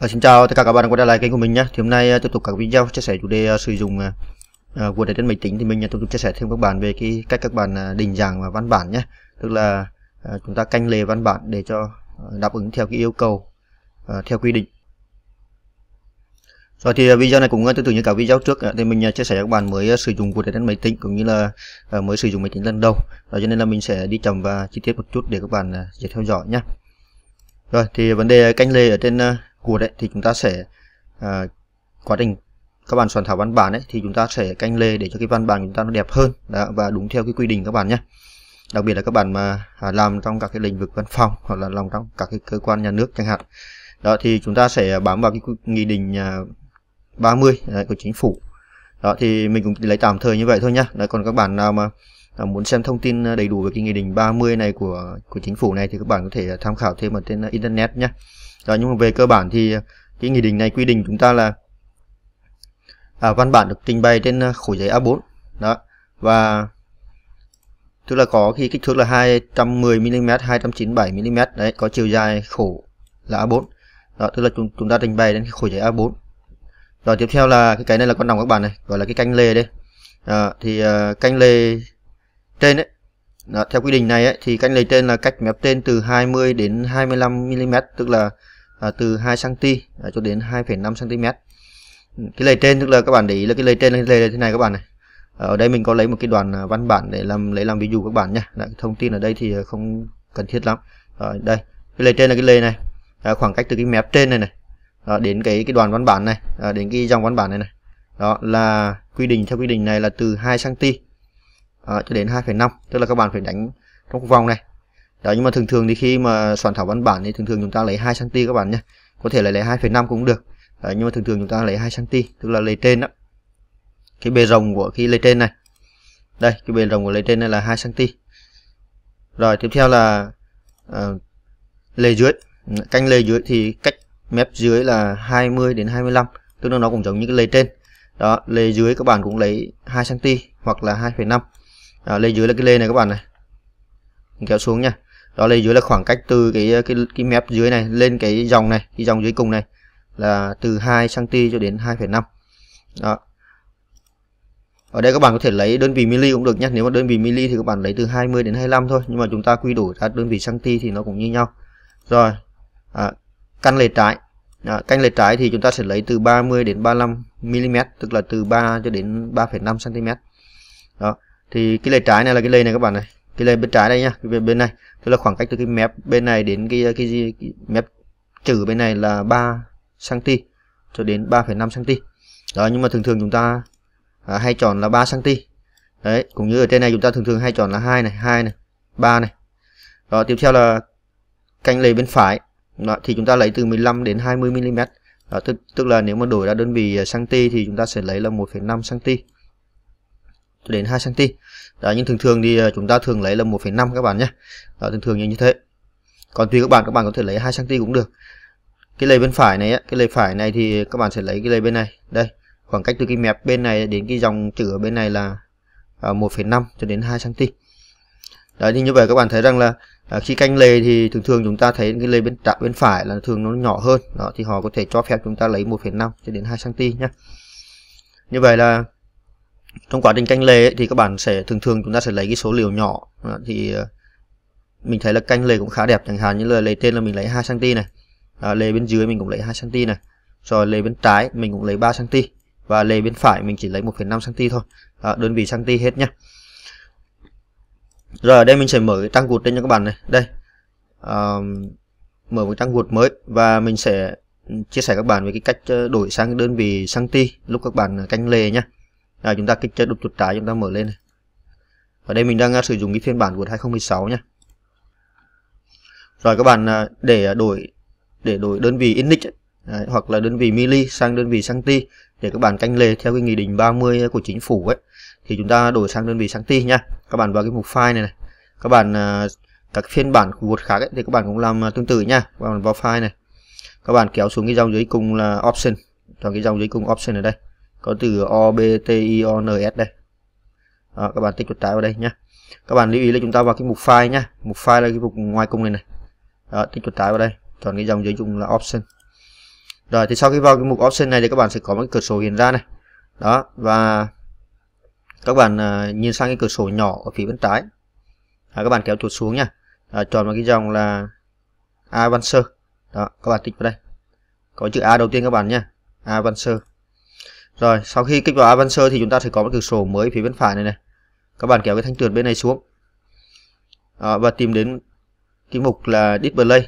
À, xin chào tất cả các bạn đã quay trở lại kênh của mình nhé. Thì hôm nay ờ, tiếp tục các video chia sẻ chủ đề uh, sử dụng uh, Word trên máy tính thì mình uh, tiếp tục chia sẻ thêm các bạn về cái cách các bạn uh, định dạng và văn bản nhé. Tức là uh, chúng ta canh lề văn bản để cho uh, đáp ứng theo cái yêu cầu uh, theo quy định. Rồi thì video này cũng tương tự như cả video trước thì mình chia sẻ các bạn mới sử dụng Word trên máy tính cũng như là mới sử dụng máy tính lần đầu. Rồi cho nên là mình sẽ đi chậm và chi tiết một chút để các bạn dễ theo dõi nhé. Rồi thì vấn đề canh lề ở trên của đấy thì chúng ta sẽ à, quá trình các bạn soạn thảo văn bản ấy thì chúng ta sẽ canh lê để cho cái văn bản chúng ta nó đẹp hơn đó, và đúng theo cái quy định các bạn nhé đặc biệt là các bạn mà à, làm trong các cái lĩnh vực văn phòng hoặc là làm trong các cái cơ quan nhà nước chẳng hạn đó thì chúng ta sẽ bám vào cái nghị định 30 à, đấy, à, của chính phủ đó thì mình cũng lấy tạm thời như vậy thôi nhá đấy, còn các bạn nào mà muốn xem thông tin đầy đủ về cái nghị định 30 này của của chính phủ này thì các bạn có thể tham khảo thêm ở trên internet nhé đó nhưng mà về cơ bản thì ờ, cái nghị định này quy định chúng ta là à, văn bản được trình bày trên ờ, khổ giấy A4 đó và tức là có khi kích thước là 210 mm 297 mm đấy có chiều dài khổ là A4 đó tức là chúng, chúng ta trình bày đến khổ giấy A4 rồi tiếp theo là cái cái này là con đồng các bạn này gọi là cái canh lề đây à, thì uh, canh lề trên đấy đó, theo quy định này ấy, thì canh lề trên là cách mép trên từ 20 đến 25 mm tức là À, từ 2 cm à, cho đến 2,5 cm ừ, cái lề trên tức là các bạn để ý là cái lề trên là cái lề thế này các bạn này ở đây mình có lấy một cái đoạn à, văn bản để làm lấy làm ví dụ các bạn nhé thông tin ở đây thì không cần thiết lắm à, đây cái lề trên là cái lề này à, khoảng cách từ cái mép trên này này à, đến cái cái đoạn văn bản này à, đến cái dòng văn bản này này đó là quy định theo quy định này là từ 2 cm à, cho đến 2,5 tức là các bạn phải đánh trong vòng này đó nhưng mà thường thường thì khi mà soạn thảo văn bản thì thường thường chúng ta lấy 2 cm các bạn nhé có thể là lấy 2,5 cũng được đó, nhưng mà thường thường chúng ta lấy 2 cm tức là lấy trên đó cái bề rộng của khi lấy trên này đây cái bề rộng của lấy trên này là 2 cm rồi tiếp theo là uh, lề dưới canh lề dưới thì cách mép dưới là 20 đến 25 tức là nó cũng giống như cái lề trên đó lề dưới các bạn cũng lấy 2 cm hoặc là 2,5 à, lề dưới là cái lề này các bạn này mình kéo xuống nha đó lên dưới là khoảng cách từ cái cái cái mép dưới này lên cái dòng này cái dòng dưới cùng này là từ 2 cm cho đến 2,5 đó ở đây các bạn có thể lấy đơn vị mili cũng được nhé nếu mà đơn vị mili thì các bạn lấy từ 20 đến 25 thôi nhưng mà chúng ta quy đổi ra đơn vị cm thì nó cũng như nhau rồi à, căn lề trái à, canh lề trái thì chúng ta sẽ lấy từ 30 đến 35 mm tức là từ 3 cho đến 3,5 cm đó thì cái lề trái này là cái lề này các bạn này cái lên bên trái đây nhá cái bên này tức là khoảng cách từ cái mép bên này đến cái cái, gì, mép trừ bên này là 3 cm cho đến 3,5 cm đó nhưng mà thường thường chúng ta à, hay chọn là 3 cm đấy cũng như ở trên này chúng ta thường thường hay chọn là hai này hai này ba này đó tiếp theo là canh lề bên phải đó, thì chúng ta lấy từ 15 đến 20 mm đó, tức, tức là nếu mà đổi ra đơn vị cm à, thì chúng ta sẽ lấy là 1,5 cm đến 2 cm đó, nhưng thường thường thì ờ, chúng ta thường lấy là 1,5 các bạn nhé Đó, thường thường như như thế còn tùy các bạn các bạn có thể lấy 2 cm cũng được cái lề bên phải này cái lề phải này thì các bạn sẽ lấy cái lề bên này đây khoảng cách từ cái mép bên này đến cái dòng chữ ở bên này là 1,5 ờ, cho đến 2 cm đấy thì như vậy các bạn thấy rằng là à, khi canh lề thì thường thường chúng ta thấy cái lề bên trái bên phải là thường nó nhỏ hơn đó thì họ có thể cho phép chúng ta lấy 1,5 cho đến 2 cm nhé như vậy là trong quá trình canh lề ấy, thì các bạn sẽ thường thường chúng ta sẽ lấy cái số liều nhỏ thì ờ, mình thấy là canh lề cũng khá đẹp chẳng hạn như là lấy trên là mình lấy 2 cm này à, lề bên dưới mình cũng lấy 2 cm này rồi lề bên trái mình cũng lấy 3 cm và lề bên phải mình chỉ lấy 1,5 cm thôi à, đơn vị cm hết nhé rồi ở đây mình sẽ mở cái trang gụt lên cho các bạn này đây à, mở một trang gụt mới và mình sẽ ừ, chia sẻ các bạn về cái cách ờ, đổi sang đơn vị cm lúc các bạn ờ, canh lề nhé là chúng ta kích chơi đục chuột trái chúng ta mở lên này. ở đây mình đang à, sử dụng cái phiên bản của 2016 nha rồi các bạn à, để à, đổi để đổi đơn vị init Đấy, hoặc là đơn vị mili sang đơn vị santi để các bạn canh lề theo cái nghị định 30 của chính phủ ấy thì chúng ta đổi sang đơn vị santi nha các bạn vào cái mục file này, này. các bạn các phiên bản của một khác ấy, thì các bạn cũng làm tương tự nha các bạn vào file này các bạn kéo xuống cái dòng dưới cùng là option chọn cái dòng dưới cùng option ở đây có từ obtions đây đó, các bạn tích chuột trái vào đây nhé các bạn lưu ý là chúng ta vào cái mục file nhá mục file là cái mục ngoài cùng này này đó, tích chuột trái vào đây chọn cái dòng dưới chung là option rồi thì sau khi vào cái mục option này thì các bạn sẽ có một cái cửa sổ hiện ra này đó và các bạn à, nhìn sang cái cửa sổ nhỏ ở phía bên trái à, các bạn kéo chuột xuống nha à, chọn vào cái dòng là Avancer đó các bạn tích vào đây có chữ A đầu tiên các bạn nhé Avancer rồi, sau khi kích vào Avancer thì chúng ta sẽ có một cửa sổ mới phía bên phải này này. Các bạn kéo cái thanh trượt bên này xuống. À, và tìm đến cái mục là display.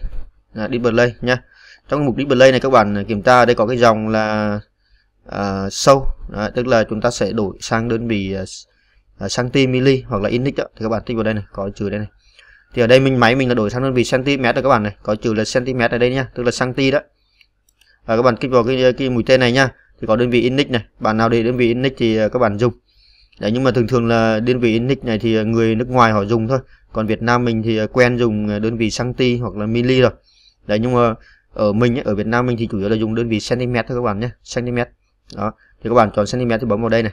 À, display nha. Trong mục display này các bạn kiểm tra đây có cái dòng là à, sâu, à, tức là chúng ta sẽ đổi sang đơn vị à, à cm mili hoặc là inch đó. thì các bạn tích vào đây này, có chữ đây này. Thì ở đây mình máy mình là đổi sang đơn vị cm rồi các bạn này, có chữ là cm ở đây nha, tức là centi đó. và các bạn kích vào cái cái mũi tên này nha thì có đơn vị index này bạn nào để đơn vị index thì à, các bạn dùng đấy nhưng mà thường thường là đơn vị index này thì à, người nước ngoài họ dùng thôi còn Việt Nam mình thì à, quen dùng đơn vị centi hoặc là mili rồi đấy nhưng mà ở mình ở Việt Nam mình thì chủ yếu là dùng đơn vị cm thôi các bạn nhé cm đó thì các bạn chọn cm thì bấm vào đây này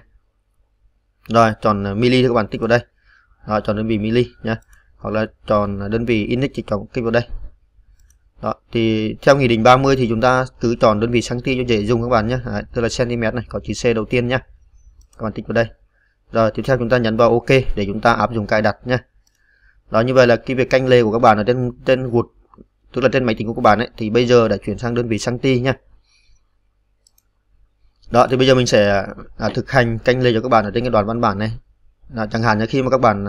rồi chọn mili thì các bạn tích vào đây rồi chọn đơn vị mili nhé hoặc là chọn đơn vị index thì chọn kích vào đây đó thì theo nghị định 30 thì chúng ta cứ chọn đơn vị cm cho dễ dùng các bạn nhé Đấy, tức là cm này có chữ C đầu tiên nhé các bạn tích vào đây rồi tiếp theo chúng ta nhấn vào OK để chúng ta áp dụng cài đặt nhé đó như vậy là cái việc canh lề của các bạn ở trên trên Word tức là trên máy tính của các bạn ấy thì bây giờ đã chuyển sang đơn vị cm nhé đó thì bây giờ mình sẽ à, thực hành canh lề cho các bạn ở trên cái đoạn văn bản này à, chẳng hạn như khi mà các bạn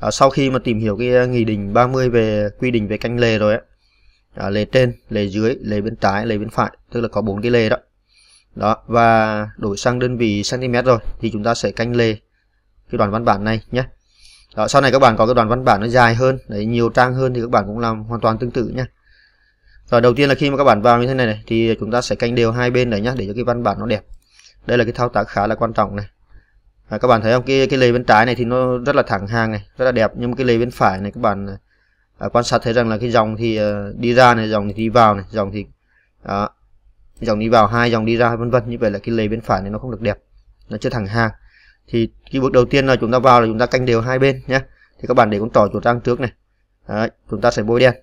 à, sau khi mà tìm hiểu cái à, nghị định 30 về quy định về canh lề rồi ấy, à, lề trên lề dưới lề bên trái lề bên phải tức là có bốn cái lề đó đó và đổi sang đơn vị cm rồi thì chúng ta sẽ canh lề cái đoạn văn bản này nhé đó, sau này các bạn có cái đoạn văn bản nó dài hơn đấy nhiều trang hơn thì các bạn cũng làm hoàn toàn tương tự nhé rồi đầu tiên là khi mà các bạn vào như thế này này thì chúng ta sẽ canh đều hai bên này nhé để cho cái văn bản nó đẹp đây là cái thao tác khá là quan trọng này à, các bạn thấy không cái cái lề bên trái này thì nó rất là thẳng hàng này rất là đẹp nhưng mà cái lề bên phải này các bạn à, quan sát thấy rằng là cái dòng thì uh, đi ra này dòng thì đi vào này dòng thì đó, dòng đi vào hai dòng đi ra vân vân như vậy là cái lề bên phải này nó không được đẹp nó chưa thẳng hàng thì cái bước đầu tiên là chúng ta vào là chúng ta canh đều hai bên nhé thì các bạn để con tỏi chuột ra trước này Đấy, chúng ta sẽ bôi đen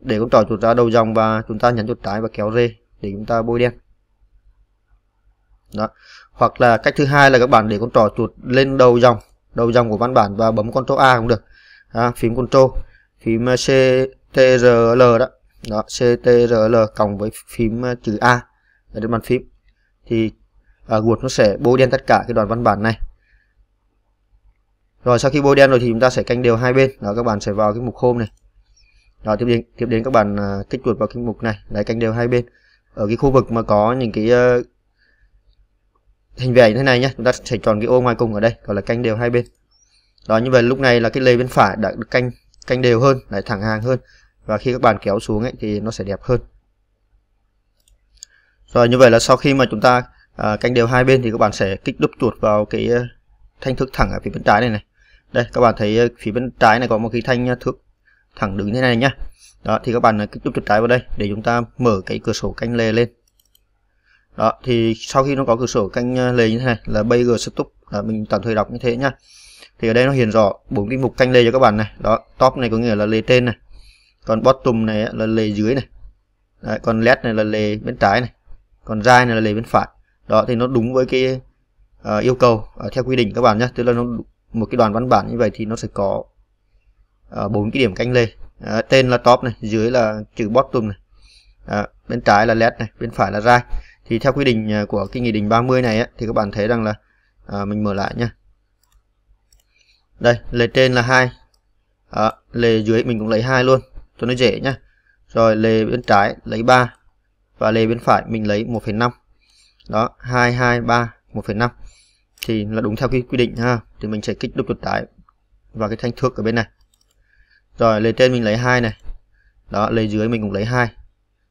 để con tỏi chuột ra đầu dòng và chúng ta nhấn chuột trái và kéo rê để chúng ta bôi đen đó hoặc là cách thứ hai là các bạn để con trỏ chuột lên đầu dòng đầu dòng của văn bản và bấm control A cũng được à, phím control phím CTRL à, đó đó CTRL cộng với phím à, chữ A ở trên bàn phím thì à, Word nó sẽ bôi đen tất cả cái đoạn văn bản này rồi sau khi bôi đen rồi thì chúng ta sẽ canh đều hai bên đó các bạn sẽ vào cái mục home này đó tiếp đến tiếp đến các bạn à, kích chuột vào cái mục này để canh đều hai bên ở cái khu vực mà có những cái hình vẽ như thế này nhé chúng ta sẽ chọn cái ô ngoài cùng ở đây gọi là canh đều hai bên đó như vậy lúc này là cái lề bên phải đã được canh canh đều hơn lại thẳng hàng hơn và khi các bạn kéo xuống ấy, thì nó sẽ đẹp hơn rồi như vậy là sau khi mà chúng ta à, canh đều hai bên thì các bạn sẽ kích đúp chuột vào cái à, thanh thước thẳng ở phía bên trái này này đây các bạn thấy à, phía bên trái này có một cái thanh à, thước thẳng đứng thế này nhá đó thì các bạn kích đúp chuột trái vào đây để chúng ta mở cái cửa sổ canh lề lên đó thì sau khi nó có cửa sổ canh lề như thế này là bây giờ stop là mình tạm thời đọc như thế nhá thì ở đây nó hiền rõ bốn cái mục canh lê cho các bạn này đó top này có nghĩa là lề trên này còn bottom này là lề dưới này Đấy, còn led này là lề bên trái này còn dài này là lề bên phải đó thì nó đúng với cái uh, yêu cầu uh, theo quy định các bạn nhé tức là nó một cái đoàn văn bản như vậy thì nó sẽ có ờ, bốn uh, cái điểm canh lề uh, tên là top này dưới là chữ bottom này uh, bên trái là led này bên phải là dài thì theo quy định của cái nghị định 30 này ấy, thì các bạn thấy rằng là uh, mình mở lại nhé đây lề trên là hai à, lề dưới mình cũng lấy hai luôn cho nó dễ nhá rồi lề bên trái lấy 3 và lề bên phải mình lấy 1,5 đó 2 2 3 1,5 thì là đúng theo cái quy định ha thì mình sẽ kích đúc chuột trái vào cái thanh thước ở bên này rồi lề trên mình lấy hai này đó lề dưới mình cũng lấy hai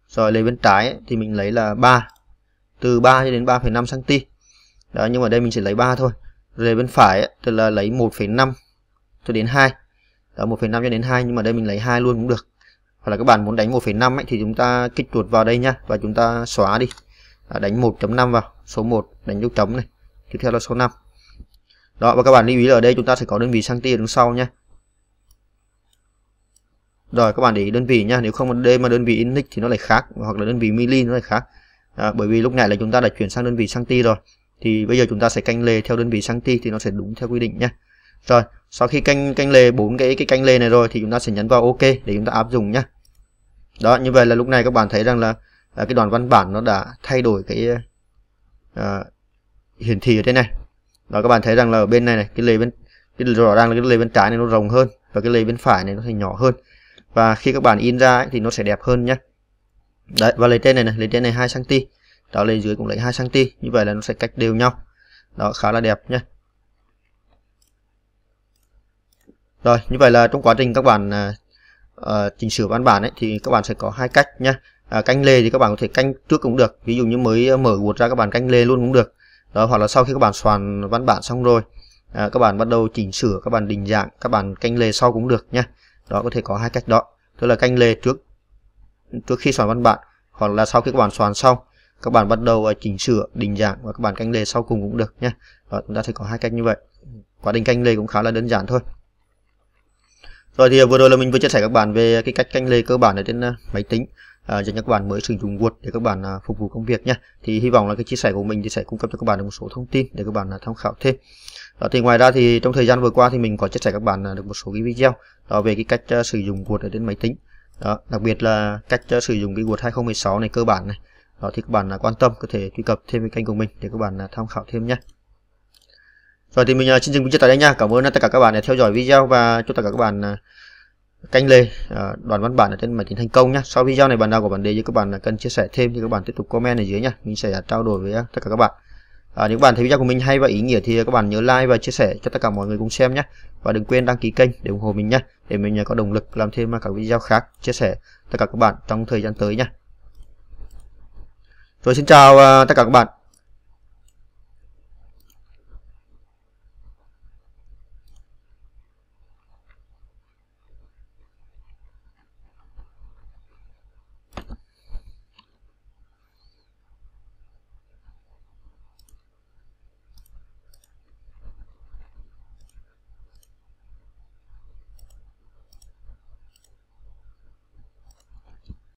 rồi lề bên trái thì mình lấy là 3 từ 3 cho đến 3,5 cm đó nhưng mà đây mình chỉ lấy 3 thôi rê bên phải tức là lấy 1,5 cho đến 2 đó 1,5 cho đến 2 nhưng mà đây mình lấy 2 luôn cũng được hoặc là các bạn muốn đánh 1,5 ấy thì chúng ta kích chuột vào đây nhá và chúng ta xóa đi à, đánh 1.5 vào số 1 đánh dấu chấm này tiếp theo là số 5 đó và các bạn lưu ý là ở đây chúng ta sẽ có đơn vị cm ở đứng sau nhá rồi các bạn để ý đơn vị nha nếu không đây mà đơn vị inix thì nó lại khác hoặc là đơn vị mili nó lại khác à, bởi vì lúc này là chúng ta đã chuyển sang đơn vị sang ti rồi thì bây giờ chúng ta sẽ canh lề theo đơn vị santi thì nó sẽ đúng theo quy định nhé rồi sau khi canh canh lề bốn cái cái canh lề này rồi thì chúng ta sẽ nhấn vào ok để chúng ta áp dụng nhé đó như vậy là lúc này các bạn thấy rằng là à, cái đoạn văn bản nó đã thay đổi cái à, hiển thị ở trên này đó các bạn thấy rằng là ở bên này này cái lề bên cái rõ ràng là cái lề bên trái này nó rộng hơn và cái lề bên phải này nó thành nhỏ hơn và khi các bạn in ra ấy, thì nó sẽ đẹp hơn nhé đấy và lấy trên này này lấy trên này hai cm đó lên dưới cũng lấy 2 cm như vậy là nó sẽ cách đều nhau đó khá là đẹp nhé rồi như vậy là trong quá trình các bạn uh, chỉnh sửa văn bản ấy, thì các bạn sẽ có hai cách nhé à, canh lề thì các bạn có thể canh trước cũng được ví dụ như mới ờ, mở guột ra các bạn canh lề luôn cũng được đó hoặc là sau khi các bạn soạn văn bản xong rồi à, các bạn bắt đầu chỉnh sửa các bạn định dạng các bạn canh lề sau cũng được nhé đó có thể có hai cách đó tức là canh lề trước trước khi soạn văn bản hoặc là sau khi các bạn soạn xong các bạn bắt đầu à, chỉnh sửa định dạng và các bạn canh lề sau cùng cũng được nhé đó, chúng ta sẽ có hai cách như vậy quá trình canh lề cũng khá là đơn giản thôi rồi thì à, vừa rồi là mình vừa chia sẻ các bạn về cái cách canh lề cơ bản ở trên à, máy tính à, dành cho các bạn mới sử dụng Word để các bạn à, phục vụ công việc nhé. Thì hy vọng là cái chia sẻ của mình thì sẽ cung cấp cho các bạn được một số thông tin để các bạn à, tham khảo thêm. Đó, thì ngoài ra thì trong thời gian vừa qua thì mình có chia sẻ các bạn à, được một số cái video đó về cái cách à, sử dụng Word ở trên máy tính. Đó, đặc biệt là cách à, sử dụng cái Word 2016 này cơ bản này đó thì các bạn là quan tâm có thể truy cập thêm cái kênh của mình để các bạn là tham khảo thêm nhé rồi thì mình à, xin dừng video tại đây nha cảm ơn à, tất cả các bạn đã theo dõi video và chúc tất cả các bạn à, canh lề đoàn văn bản ở trên máy tính thành công nhé sau video này bạn nào có vấn đề gì các bạn là cần chia sẻ thêm thì các bạn tiếp tục comment ở dưới nhé mình sẽ trao đổi với tất cả các bạn à, nếu các bạn thấy video của mình hay và ý nghĩa thì các bạn nhớ like và chia sẻ cho tất cả mọi người cùng xem nhé và đừng quên đăng ký kênh để ủng hộ mình nhé để mình có động lực làm thêm các video khác chia sẻ tất cả các bạn trong thời gian tới nhé rồi xin chào à, tất cả các bạn